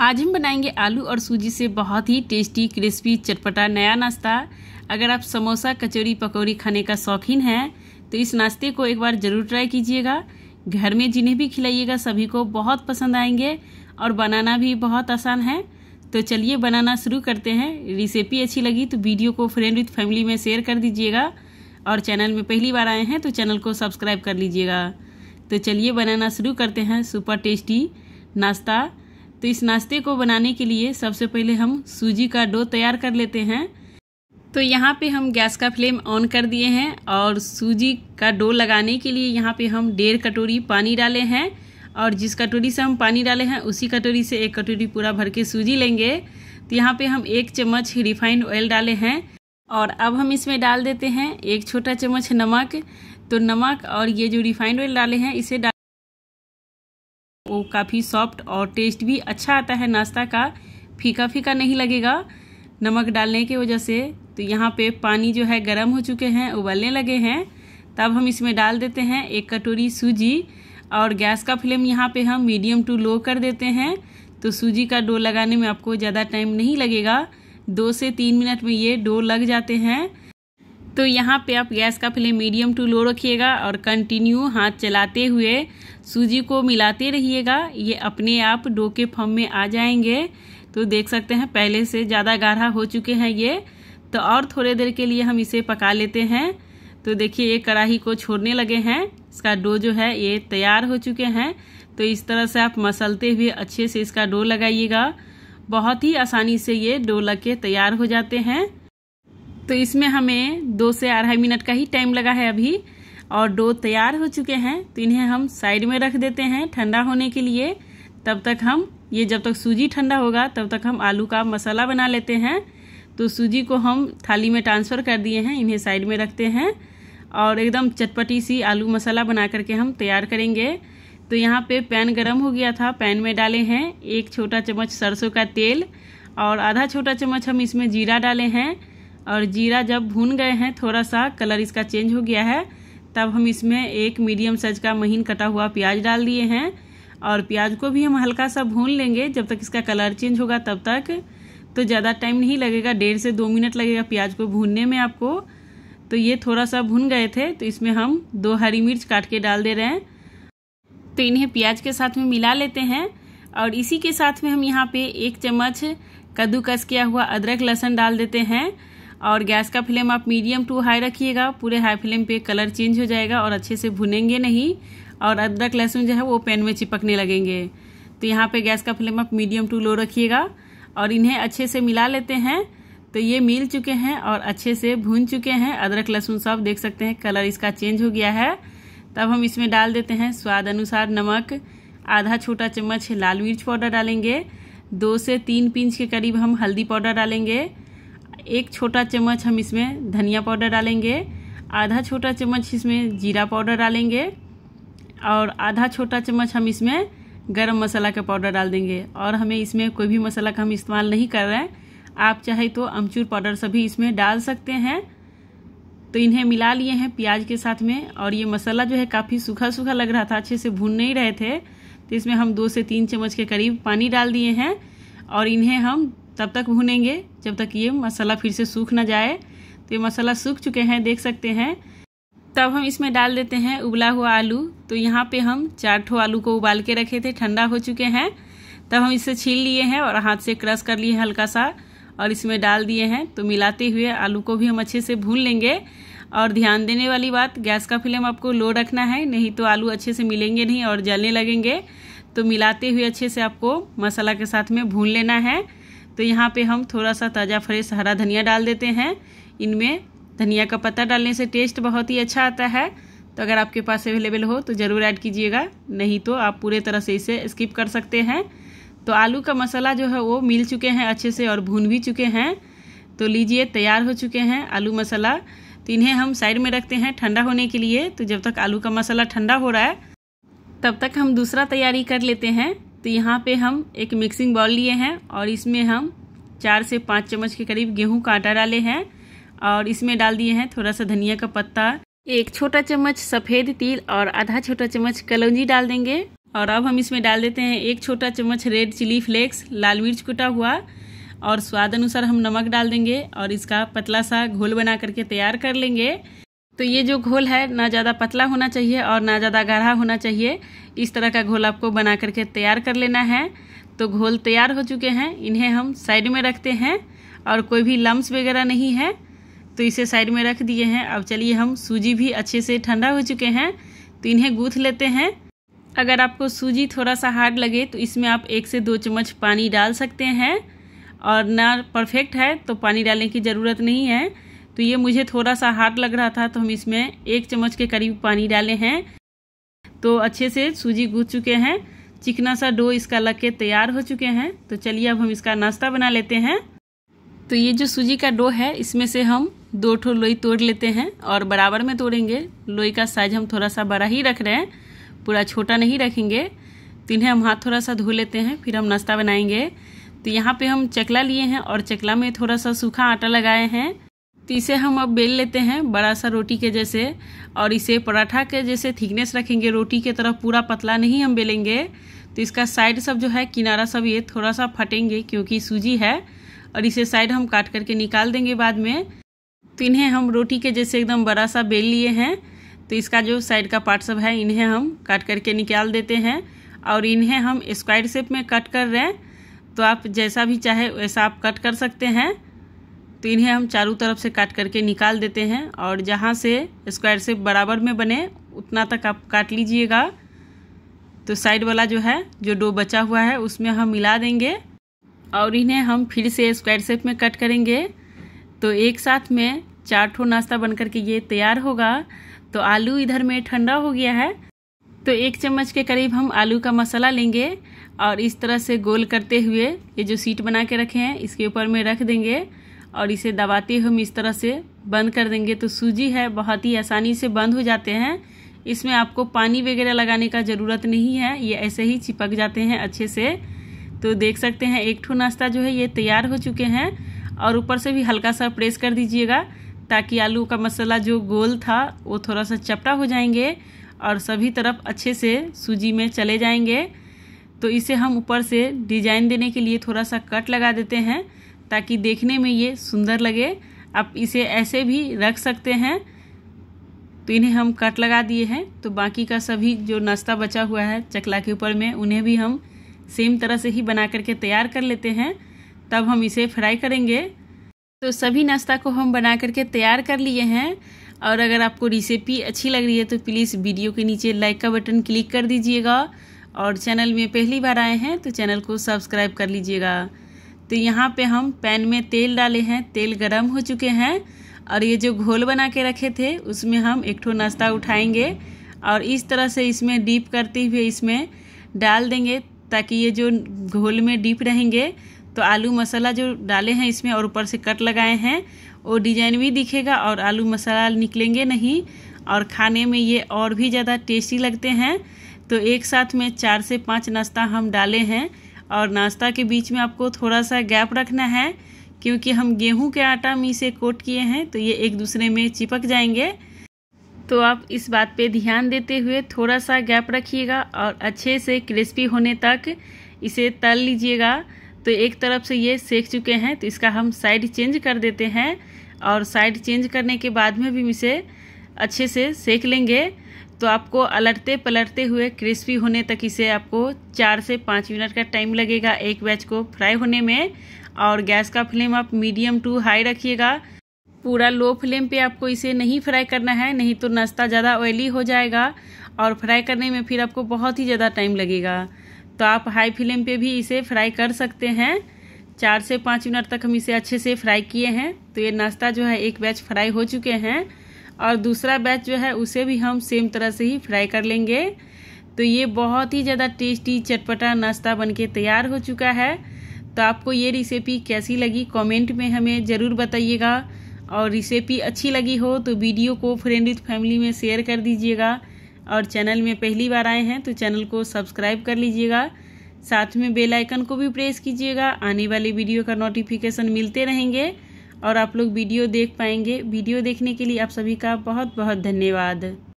आज हम बनाएंगे आलू और सूजी से बहुत ही टेस्टी क्रिस्पी चटपटा नया नाश्ता अगर आप समोसा कचौरी पकौड़ी खाने का शौकीन हैं तो इस नाश्ते को एक बार ज़रूर ट्राई कीजिएगा घर में जिन्हें भी खिलाइएगा सभी को बहुत पसंद आएंगे और बनाना भी बहुत आसान है तो चलिए बनाना शुरू करते हैं रेसिपी अच्छी लगी तो वीडियो को फ्रेंड विथ फैमिली में शेयर कर दीजिएगा और चैनल में पहली बार आए हैं तो चैनल को सब्सक्राइब कर लीजिएगा तो चलिए बनाना शुरू करते हैं सुपर टेस्टी नाश्ता तो इस नाश्ते को बनाने के लिए सबसे पहले हम सूजी का डो तैयार कर लेते हैं तो यहाँ पे हम गैस का फ्लेम ऑन कर दिए हैं और सूजी का डो लगाने के लिए यहाँ पे हम डेढ़ कटोरी पानी डाले हैं और जिस कटोरी से हम पानी डाले हैं उसी कटोरी से एक कटोरी पूरा भर के सूजी लेंगे तो यहाँ पे हम एक चम्मच रिफाइंड ऑयल डाले हैं और अब हम इसमें डाल देते हैं एक छोटा चम्मच नमक तो नमक और ये जो रिफाइंड ऑयल डाले हैं इसे डाल काफ़ी सॉफ्ट और टेस्ट भी अच्छा आता है नाश्ता का फीका फीका नहीं लगेगा नमक डालने की वजह से तो यहाँ पे पानी जो है गर्म हो चुके हैं उबलने लगे हैं तब हम इसमें डाल देते हैं एक कटोरी सूजी और गैस का फ्लेम यहाँ पे हम मीडियम टू लो कर देते हैं तो सूजी का डो लगाने में आपको ज़्यादा टाइम नहीं लगेगा दो से तीन मिनट में ये डो लग जाते हैं तो यहाँ पे आप गैस का फ्लेम मीडियम टू लो रखिएगा और कंटिन्यू हाथ चलाते हुए सूजी को मिलाते रहिएगा ये अपने आप डो के फॉर्म में आ जाएंगे तो देख सकते हैं पहले से ज़्यादा गाढ़ा हो चुके हैं ये तो और थोड़े देर के लिए हम इसे पका लेते हैं तो देखिए ये कढ़ाही को छोड़ने लगे हैं इसका डो जो है ये तैयार हो चुके हैं तो इस तरह से आप मसलते हुए अच्छे से इसका डो लगाइएगा बहुत ही आसानी से ये डो लग के तैयार हो जाते हैं तो इसमें हमें दो से अढ़ाई मिनट का ही टाइम लगा है अभी और डो तैयार हो चुके हैं तो इन्हें हम साइड में रख देते हैं ठंडा होने के लिए तब तक हम ये जब तक सूजी ठंडा होगा तब तक हम आलू का मसाला बना लेते हैं तो सूजी को हम थाली में ट्रांसफ़र कर दिए हैं इन्हें साइड में रखते हैं और एकदम चटपटी सी आलू मसाला बना करके हम तैयार करेंगे तो यहाँ पे पैन गरम हो गया था पैन में डाले हैं एक छोटा चम्मच सरसों का तेल और आधा छोटा चम्मच हम इसमें जीरा डाले हैं और जीरा जब भून गए हैं थोड़ा सा कलर इसका चेंज हो गया है तब हम इसमें एक मीडियम साइज का महीन कटा हुआ प्याज डाल दिए हैं और प्याज को भी हम हल्का सा भून लेंगे जब तक इसका कलर चेंज होगा तब तक तो ज़्यादा टाइम नहीं लगेगा डेढ़ से दो मिनट लगेगा प्याज को भूनने में आपको तो ये थोड़ा सा भून गए थे तो इसमें हम दो हरी मिर्च काट के डाल दे रहे हैं तो इन्हें प्याज के साथ में मिला लेते हैं और इसी के साथ में हम यहाँ पे एक चम्मच कद्दूकस किया हुआ अदरक लहसुन डाल देते हैं और गैस का फ्लेम आप मीडियम टू हाई रखिएगा पूरे हाई फ्लेम पे कलर चेंज हो जाएगा और अच्छे से भुनेंगे नहीं और अदरक लहसुन जो है वो पैन में चिपकने लगेंगे तो यहाँ पे गैस का फ्लेम आप मीडियम टू लो रखिएगा और इन्हें अच्छे से मिला लेते हैं तो ये मिल चुके हैं और अच्छे से भून चुके हैं अदरक लहसुन सब देख सकते हैं कलर इसका चेंज हो गया है तब हम इसमें डाल देते हैं स्वाद अनुसार नमक आधा छोटा चम्मच लाल मिर्च पाउडर डालेंगे दो से तीन पिंच के करीब हम हल्दी पाउडर डालेंगे एक छोटा चम्मच हम इसमें धनिया पाउडर डालेंगे आधा छोटा चम्मच इसमें जीरा पाउडर डालेंगे और आधा छोटा चम्मच हम इसमें गरम मसाला का पाउडर डाल देंगे और हमें इसमें कोई भी मसाला का हम इस्तेमाल नहीं कर रहे हैं आप चाहे तो अमचूर पाउडर सभी इसमें डाल सकते हैं तो इन्हें मिला लिए हैं प्याज के साथ में और ये मसाला जो है काफ़ी सूखा सूखा लग रहा था अच्छे से भून नहीं रहे थे तो इसमें हम दो से तीन चम्मच के करीब पानी डाल दिए हैं और इन्हें हम तब तक भूनेंगे जब तक ये मसाला फिर से सूख ना जाए तो ये मसाला सूख चुके हैं देख सकते हैं तब हम इसमें डाल देते हैं उबला हुआ आलू तो यहाँ पे हम चार ठो आलू को उबाल के रखे थे ठंडा हो चुके हैं तब हम इसे छील लिए हैं और हाथ से क्रश कर लिए हल्का सा और इसमें डाल दिए हैं तो मिलाते हुए आलू को भी हम अच्छे से भून लेंगे और ध्यान देने वाली बात गैस का फ्लेम आपको लो रखना है नहीं तो आलू अच्छे से मिलेंगे नहीं और जलने लगेंगे तो मिलाते हुए अच्छे से आपको मसाला के साथ में भून लेना है तो यहाँ पे हम थोड़ा सा ताज़ा फ्रेश हरा धनिया डाल देते हैं इनमें धनिया का पत्ता डालने से टेस्ट बहुत ही अच्छा आता है तो अगर आपके पास अवेलेबल हो तो ज़रूर ऐड कीजिएगा नहीं तो आप पूरे तरह से इसे स्किप कर सकते हैं तो आलू का मसाला जो है वो मिल चुके हैं अच्छे से और भून भी चुके हैं तो लीजिए तैयार हो चुके हैं आलू मसाला तो इन्हें हम साइड में रखते हैं ठंडा होने के लिए तो जब तक आलू का मसाला ठंडा हो रहा है तब तक हम दूसरा तैयारी कर लेते हैं तो यहाँ पे हम एक मिक्सिंग बाउल लिए हैं और इसमें हम चार से पाँच चम्मच के करीब गेहूं का आटा डाले हैं और इसमें डाल दिए हैं थोड़ा सा धनिया का पत्ता एक छोटा चम्मच सफ़ेद तिल और आधा छोटा चम्मच कलौजी डाल देंगे और अब हम इसमें डाल देते हैं एक छोटा चम्मच रेड चिली फ्लेक्स लाल मिर्च कुटा हुआ और स्वाद अनुसार हम नमक डाल देंगे और इसका पतला सा घोल बना करके तैयार कर लेंगे तो ये जो घोल है ना ज़्यादा पतला होना चाहिए और ना ज़्यादा गाढ़ा होना चाहिए इस तरह का घोल आपको बना करके तैयार कर लेना है तो घोल तैयार हो चुके हैं इन्हें हम साइड में रखते हैं और कोई भी लम्स वगैरह नहीं है तो इसे साइड में रख दिए हैं अब चलिए हम सूजी भी अच्छे से ठंडा हो चुके हैं तो इन्हें गूँथ लेते हैं अगर आपको सूजी थोड़ा सा हार्ड लगे तो इसमें आप एक से दो चम्मच पानी डाल सकते हैं और ना परफेक्ट है तो पानी डालने की ज़रूरत नहीं है तो ये मुझे थोड़ा सा हार्ड लग रहा था तो हम इसमें एक चम्मच के करीब पानी डाले हैं तो अच्छे से सूजी गूँथ चुके हैं चिकना सा डो इसका लग के तैयार हो चुके हैं तो चलिए अब हम इसका नाश्ता बना लेते हैं तो ये जो सूजी का डो है इसमें से हम दो ठो लोई तोड़ लेते हैं और बराबर में तोड़ेंगे लोई का साइज हम थोड़ा सा बड़ा ही रख रहे हैं पूरा छोटा नहीं रखेंगे तो इन्हें हम हाथ थोड़ा सा धो लेते हैं फिर हम नाश्ता बनाएंगे तो यहाँ पे हम चकला लिए हैं और चकला में थोड़ा सा सूखा आटा लगाए हैं तो इसे हम अब बेल लेते हैं बड़ा सा रोटी के जैसे और इसे पराठा के जैसे थिकनेस रखेंगे रोटी के तरफ पूरा पतला नहीं हम बेलेंगे तो इसका साइड सब जो है किनारा सब ये थोड़ा सा फटेंगे क्योंकि सूजी है और इसे साइड हम काट करके निकाल देंगे बाद में तो इन्हें हम रोटी के जैसे एकदम बड़ा सा बेल लिए हैं तो इसका जो साइड का पार्ट सब है इन्हें हम काट करके निकाल देते हैं और इन्हें हम स्क्वायर शेप में कट कर रहे हैं तो आप जैसा भी चाहे वैसा आप कट कर सकते हैं तो इन्हें हम चारों तरफ से काट करके निकाल देते हैं और जहाँ से स्क्वायर से बराबर में बने उतना तक आप काट लीजिएगा तो साइड वाला जो है जो डो बचा हुआ है उसमें हम मिला देंगे और इन्हें हम फिर से स्क्वायर शेप में कट करेंगे तो एक साथ में चार ठो नाश्ता बनकर के ये तैयार होगा तो आलू इधर में ठंडा हो गया है तो एक चम्मच के करीब हम आलू का मसाला लेंगे और इस तरह से गोल करते हुए ये जो सीट बना के रखे हैं इसके ऊपर में रख देंगे और इसे दबाते हुए हम इस तरह से बंद कर देंगे तो सूजी है बहुत ही आसानी से बंद हो जाते हैं इसमें आपको पानी वगैरह लगाने का ज़रूरत नहीं है ये ऐसे ही चिपक जाते हैं अच्छे से तो देख सकते हैं एक ठो नाश्ता जो है ये तैयार हो चुके हैं और ऊपर से भी हल्का सा प्रेस कर दीजिएगा ताकि आलू का मसाला जो गोल था वो थोड़ा सा चपटा हो जाएंगे और सभी तरफ अच्छे से सूजी में चले जाएंगे तो इसे हम ऊपर से डिजाइन देने के लिए थोड़ा सा कट लगा देते हैं ताकि देखने में ये सुंदर लगे आप इसे ऐसे भी रख सकते हैं तो इन्हें हम कट लगा दिए हैं तो बाकी का सभी जो नाश्ता बचा हुआ है चकला के ऊपर में उन्हें भी हम सेम तरह से ही बना करके तैयार कर लेते हैं तब हम इसे फ्राई करेंगे तो सभी नाश्ता को हम बना करके तैयार कर लिए हैं और अगर आपको रेसिपी अच्छी लग रही है तो प्लीज़ वीडियो के नीचे लाइक का बटन क्लिक कर दीजिएगा और चैनल में पहली बार आए हैं तो चैनल को सब्सक्राइब कर लीजिएगा तो यहाँ पे हम पैन में तेल डाले हैं तेल गरम हो चुके हैं और ये जो घोल बना के रखे थे उसमें हम एक ठो नाश्ता उठाएंगे और इस तरह से इसमें डीप करते हुए इसमें डाल देंगे ताकि ये जो घोल में डीप रहेंगे तो आलू मसाला जो डाले हैं इसमें और ऊपर से कट लगाए हैं वो डिजाइन भी दिखेगा और आलू मसाला निकलेंगे नहीं और खाने में ये और भी ज़्यादा टेस्टी लगते हैं तो एक साथ में चार से पांच नाश्ता हम डाले हैं और नाश्ता के बीच में आपको थोड़ा सा गैप रखना है क्योंकि हम गेहूं के आटा में इसे कोट किए हैं तो ये एक दूसरे में चिपक जाएंगे तो आप इस बात पे ध्यान देते हुए थोड़ा सा गैप रखिएगा और अच्छे से क्रिस्पी होने तक इसे तल लीजिएगा तो एक तरफ से ये सेक चुके हैं तो इसका हम साइड चेंज कर देते हैं और साइड चेंज करने के बाद में भी इसे अच्छे से सेक लेंगे तो आपको अलटते पलटते हुए क्रिस्पी होने तक इसे आपको चार से पाँच मिनट का टाइम लगेगा एक बैच को फ्राई होने में और गैस का फ्लेम आप मीडियम टू हाई रखिएगा पूरा लो फ्लेम पे आपको इसे नहीं फ्राई करना है नहीं तो नाश्ता ज़्यादा ऑयली हो जाएगा और फ्राई करने में फिर आपको बहुत ही ज़्यादा टाइम लगेगा तो आप हाई फ्लेम पे भी इसे फ्राई कर सकते हैं चार से पाँच मिनट तक हम इसे अच्छे से फ्राई किए हैं तो ये नाश्ता जो है एक बैच फ्राई हो चुके हैं और दूसरा बैच जो है उसे भी हम सेम तरह से ही फ्राई कर लेंगे तो ये बहुत ही ज़्यादा टेस्टी चटपटा नाश्ता बनके तैयार हो चुका है तो आपको ये रेसिपी कैसी लगी कमेंट में हमें ज़रूर बताइएगा और रेसिपी अच्छी लगी हो तो वीडियो को फ्रेंड विथ फैमिली में शेयर कर दीजिएगा और चैनल में पहली बार आए हैं तो चैनल को सब्सक्राइब कर लीजिएगा साथ में बेल आइकन को भी प्रेस कीजिएगा आने वाले वीडियो का नोटिफिकेशन मिलते रहेंगे और आप लोग वीडियो देख पाएंगे वीडियो देखने के लिए आप सभी का बहुत बहुत धन्यवाद